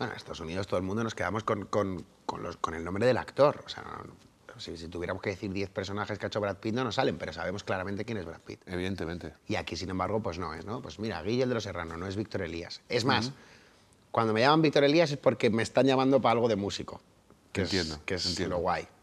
Bueno, en Estados Unidos todo el mundo nos quedamos con, el nombre del actor. O sea, si, tuviéramos que decir 10 personajes que ha hecho Brad Pitt, no nos salen, pero sabemos claramente quién es Brad Pitt. Evidentemente. Y aquí, sin embargo, pues no es, ¿eh? ¿no? Pues mira, Guillermo de los Serrano, no es Víctor Elías. Es más, cuando me llaman Víctor Elías es porque me están llamando para algo de músico. Que entiendo. que es lo guay.